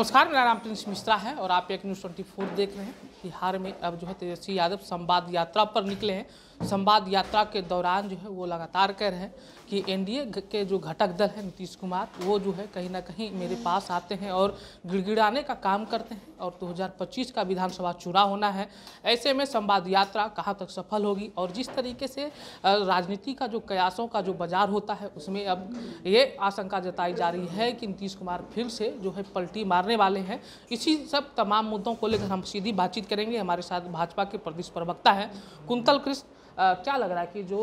नमस्कार मेरा नाम प्रिंस मिश्रा है और आप एक न्यूज़ ट्वेंटी फोर देख रहे हैं बिहार में अब जो है तेजस्वी यादव संवाद यात्रा पर निकले हैं संवाद यात्रा के दौरान जो है वो लगातार कह रहे हैं कि एनडीए के जो घटक दल हैं नीतीश कुमार वो जो है कहीं ना कहीं मेरे पास आते हैं और गिड़गिड़ाने का काम करते हैं और 2025 का विधानसभा चुनाव होना है ऐसे में संवाद यात्रा कहाँ तक सफल होगी और जिस तरीके से राजनीति का जो कयासों का जो बाजार होता है उसमें अब ये आशंका जताई जा रही है कि नीतीश कुमार फिर से जो है पलटी मारने वाले हैं इसी सब तमाम मुद्दों को लेकर हम सीधी बातचीत करेंगे हमारे साथ भाजपा के प्रदेश प्रवक्ता हैं कुंतल कृष्ण क्या लग रहा है कि जो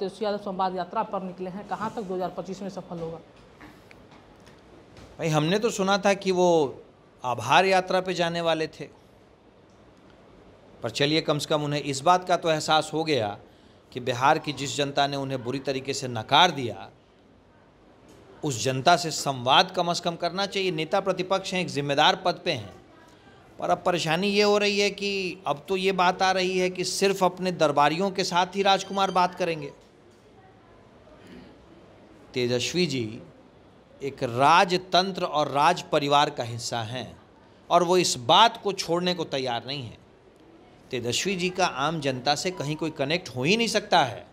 तेजस्वी यादव संवाद यात्रा पर निकले हैं कहाँ तक दो में सफल होगा भाई हमने तो सुना था कि वो आभार यात्रा पे जाने वाले थे पर चलिए कम से कम उन्हें इस बात का तो एहसास हो गया कि बिहार की जिस जनता ने उन्हें बुरी तरीके से नकार दिया उस जनता से संवाद कम अज़ कम करना चाहिए नेता प्रतिपक्ष हैं एक जिम्मेदार पद पे हैं पर अब परेशानी ये हो रही है कि अब तो ये बात आ रही है कि सिर्फ अपने दरबारियों के साथ ही राजकुमार बात करेंगे तेजस्वी जी एक राजतंत्र और राज परिवार का हिस्सा हैं और वो इस बात को छोड़ने को तैयार नहीं है तेजस्वी जी का आम जनता से कहीं कोई कनेक्ट हो ही नहीं सकता है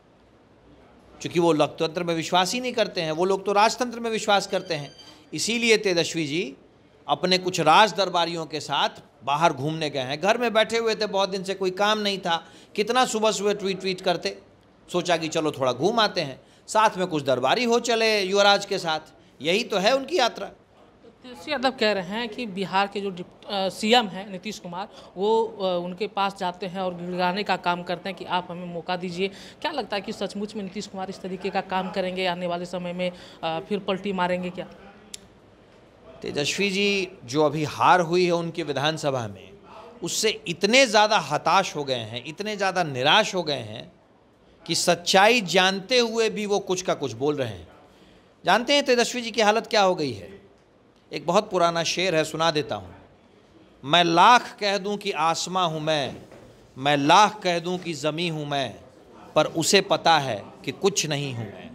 क्योंकि वो लोकतंत्र में विश्वास ही नहीं करते हैं वो लोग तो राजतंत्र में विश्वास करते हैं इसीलिए तेजस्वी जी अपने कुछ राज दरबारियों के साथ बाहर घूमने गए हैं घर में बैठे हुए थे बहुत दिन से कोई काम नहीं था कितना सुबह सुबह ट्वीट ट्वीट करते सोचा कि चलो थोड़ा घूम आते हैं साथ में कुछ दरबारी हो चले युवराज के साथ यही तो है उनकी यात्रा तो तेजस्वी यादव कह रहे हैं कि बिहार के जो सीएम हैं नीतीश कुमार वो उनके पास जाते हैं और गिड़गाने का काम करते हैं कि आप हमें मौका दीजिए क्या लगता है कि सचमुच में नीतीश कुमार इस तरीके का काम करेंगे आने वाले समय में फिर पलटी मारेंगे क्या तेजस्वी जी जो अभी हार हुई है उनकी विधानसभा में उससे इतने ज़्यादा हताश हो गए हैं इतने ज़्यादा निराश हो गए हैं कि सच्चाई जानते हुए भी वो कुछ का कुछ बोल रहे हैं जानते हैं तेजस्वी जी की हालत क्या हो गई है एक बहुत पुराना शेर है सुना देता हूँ मैं लाख कह दूँ कि आसमां हूँ मैं मैं लाख कह दूँ कि ज़मी हूँ मैं पर उसे पता है कि कुछ नहीं हूँ मैं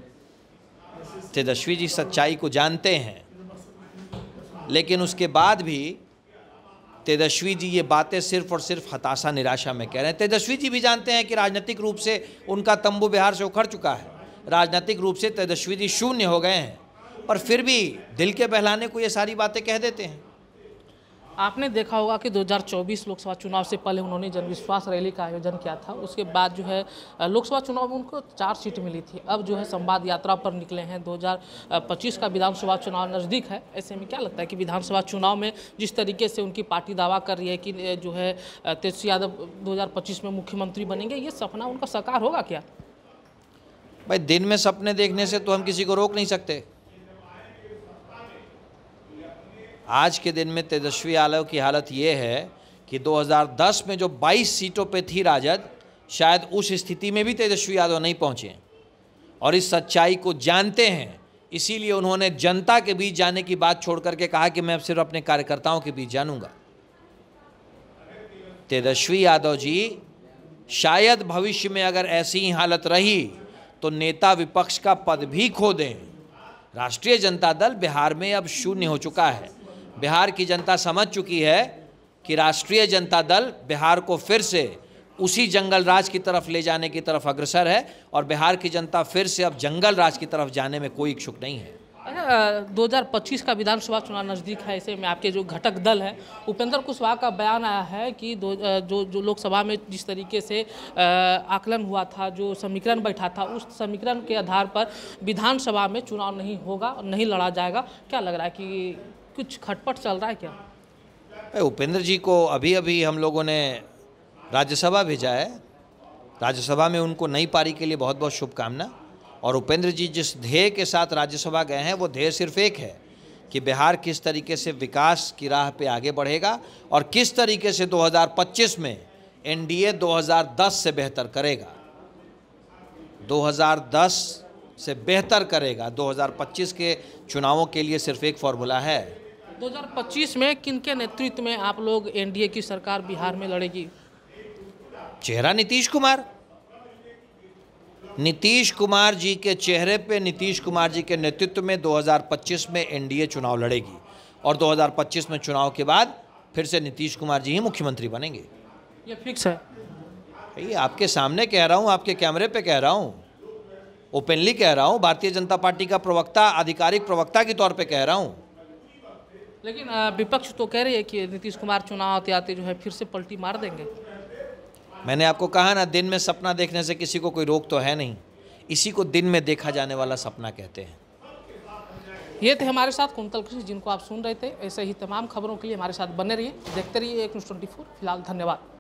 तेजस्वी जी सच्चाई को जानते हैं लेकिन उसके बाद भी तेजस्वी जी ये बातें सिर्फ और सिर्फ हताशा निराशा में कह रहे हैं तेजस्वी जी भी जानते हैं कि राजनीतिक रूप से उनका तंबू बिहार से उखड़ चुका है राजनीतिक रूप से तेजस्वी जी शून्य हो गए हैं पर फिर भी दिल के बहलाने को ये सारी बातें कह देते हैं आपने देखा होगा कि 2024 लोकसभा चुनाव से पहले उन्होंने जनविश्वास रैली का आयोजन किया था उसके बाद जो है लोकसभा चुनाव में उनको चार सीट मिली थी अब जो है संवाद यात्रा पर निकले हैं 2025 का विधानसभा चुनाव नज़दीक है ऐसे में क्या लगता है कि विधानसभा चुनाव में जिस तरीके से उनकी पार्टी दावा कर रही है कि जो है तेजस्वी यादव दो में मुख्यमंत्री बनेंगे ये सपना उनका साकार होगा क्या भाई दिन में सपने देखने से तो हम किसी को रोक नहीं सकते आज के दिन में तेजस्वी यादव की हालत ये है कि 2010 में जो 22 सीटों पे थी राजद शायद उस स्थिति में भी तेजस्वी यादव नहीं पहुँचे और इस सच्चाई को जानते हैं इसीलिए उन्होंने जनता के बीच जाने की बात छोड़ करके कहा कि मैं अब सिर्फ अपने कार्यकर्ताओं के बीच जानूंगा तेजस्वी यादव जी शायद भविष्य में अगर ऐसी ही हालत रही तो नेता विपक्ष का पद भी खो दें राष्ट्रीय जनता दल बिहार में अब शून्य हो चुका है बिहार की जनता समझ चुकी है कि राष्ट्रीय जनता दल बिहार को फिर से उसी जंगल राज की तरफ ले जाने की तरफ अग्रसर है और बिहार की जनता फिर से अब जंगल राज की तरफ जाने में कोई इच्छुक नहीं है अच्छा, दो हज़ार पच्चीस का विधानसभा चुनाव नज़दीक है ऐसे में आपके जो घटक दल हैं उपेंद्र कुशवाहा का बयान आया है कि दो जो जो लोकसभा में जिस तरीके से आकलन हुआ था जो समीकरण बैठा था उस समीकरण के आधार पर विधानसभा में चुनाव नहीं होगा नहीं लड़ा जाएगा क्या लग रहा है कि कुछ खटपट चल रहा है क्या उपेंद्र जी को अभी अभी हम लोगों ने राज्यसभा भेजा है राज्यसभा में उनको नई पारी के लिए बहुत बहुत शुभकामना और उपेंद्र जी जिस ध्येय के साथ राज्यसभा गए हैं वो ध्येय सिर्फ एक है कि बिहार किस तरीके से विकास की राह पे आगे बढ़ेगा और किस तरीके से 2025 में एनडीए 2010 से बेहतर करेगा 2010 से बेहतर करेगा 2025 के चुनावों के लिए सिर्फ एक फॉर्मूला है 2025 में किनके नेतृत्व में आप लोग एनडीए की सरकार बिहार में लड़ेगी चेहरा नीतीश कुमार नीतीश कुमार जी के चेहरे पे नीतीश कुमार जी के नेतृत्व में 2025 में एनडीए चुनाव लड़ेगी और 2025 में चुनाव के बाद फिर से नीतीश कुमार जी ही मुख्यमंत्री बनेंगे ये फिक्स है ये आपके सामने कह रहा हूँ आपके कैमरे पे कह रहा हूँ ओपनली कह रहा हूँ भारतीय जनता पार्टी का प्रवक्ता आधिकारिक प्रवक्ता के तौर पर कह रहा हूँ लेकिन विपक्ष तो कह रही है कि नीतीश कुमार चुनाव आते आते जो है फिर से पलटी मार देंगे मैंने आपको कहा ना दिन में सपना देखने से किसी को कोई रोक तो है नहीं इसी को दिन में देखा जाने वाला सपना कहते हैं ये थे हमारे साथ कुंतल कृष्ण जिनको आप सुन रहे थे ऐसे ही तमाम खबरों के लिए हमारे साथ बने रहिए देखते रहिए एक न्यूज़ ट्वेंटी फिलहाल धन्यवाद